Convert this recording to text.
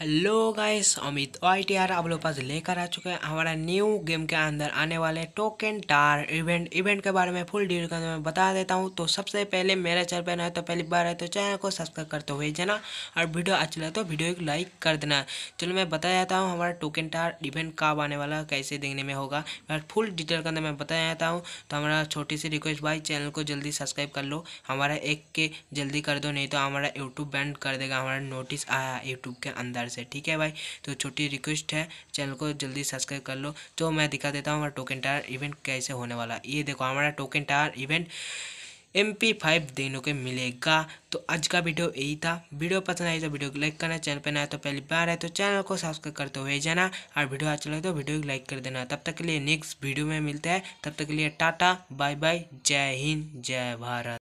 hello guys Amit I T R आप लोग पास लेकर आ चुके हैं हमारा न्यू गेम के अंदर आने वाले टोकन टार इवेंट इवेंट के बारे में फुल डील कर मैं बता देता हूं तो सबसे पहले मेरे चैनल पर ना तो पहली बार है तो चैनल को सब्सक्राइब करते हुए जाना और वीडियो अच्छा लगे तो वीडियो को लाइक कर देना चलो मैं बता जाता हूँ हमारा टोकन टार इवेंट कब आने वाला कैसे देखने में होगा फुल डिटेल के अंदर मैं बता जाता हूँ तो हमारा छोटी सी रिक्वेस्ट भाई चैनल को जल्दी सब्सक्राइब कर लो हमारा एक के जल्दी कर दो नहीं तो हमारा यूट्यूब बैंड कर देगा हमारा नोटिस आया यूट्यूब के अंदर प्यार से ठीक है भाई तो छोटी रिक्वेस्ट है चैनल को जल्दी सब्सक्राइब कर लो तो मैं दिखा देता हूँ हमारा टोकन टायर इवेंट कैसे होने वाला ये देखो हमारा token tyre event M P five दिनों के मिलेगा तो आज का वीडियो यही था वीडियो पसंद आई तो वीडियो को लाइक करना चैनल पर नया तो पहली बार है तो चैनल को सब्सक्राइब करते हुए जाना और वीडियो अच्छा लगे तो वीडियो को लाइक कर देना तब तक के लिए नेक्स्ट वीडियो में मिलते हैं तब तक के लिए टाटा बाय बाय जय हिंद जय भारत